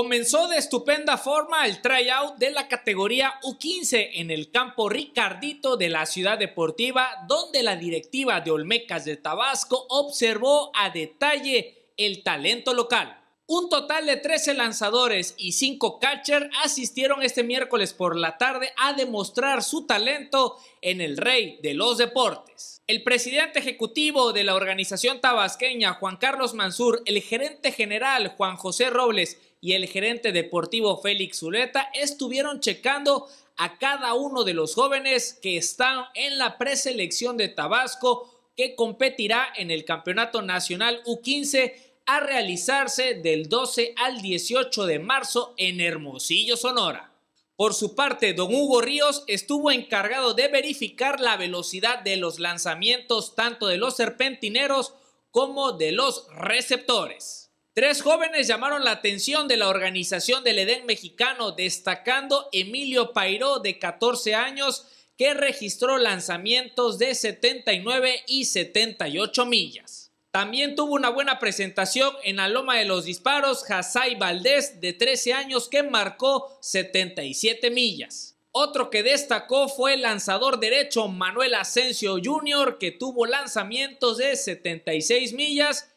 Comenzó de estupenda forma el tryout de la categoría U15 en el campo Ricardito de la ciudad deportiva, donde la directiva de Olmecas de Tabasco observó a detalle el talento local. Un total de 13 lanzadores y 5 catcher asistieron este miércoles por la tarde a demostrar su talento en el rey de los deportes. El presidente ejecutivo de la organización tabasqueña, Juan Carlos Mansur, el gerente general, Juan José Robles, y el gerente deportivo Félix Zuleta estuvieron checando a cada uno de los jóvenes que están en la preselección de Tabasco que competirá en el Campeonato Nacional U15 a realizarse del 12 al 18 de marzo en Hermosillo, Sonora. Por su parte, don Hugo Ríos estuvo encargado de verificar la velocidad de los lanzamientos tanto de los serpentineros como de los receptores. Tres jóvenes llamaron la atención de la organización del Edén mexicano, destacando Emilio Pairó, de 14 años, que registró lanzamientos de 79 y 78 millas. También tuvo una buena presentación en la Loma de los Disparos Hasai Valdés de 13 años que marcó 77 millas. Otro que destacó fue el lanzador derecho Manuel Asensio Jr. que tuvo lanzamientos de 76 millas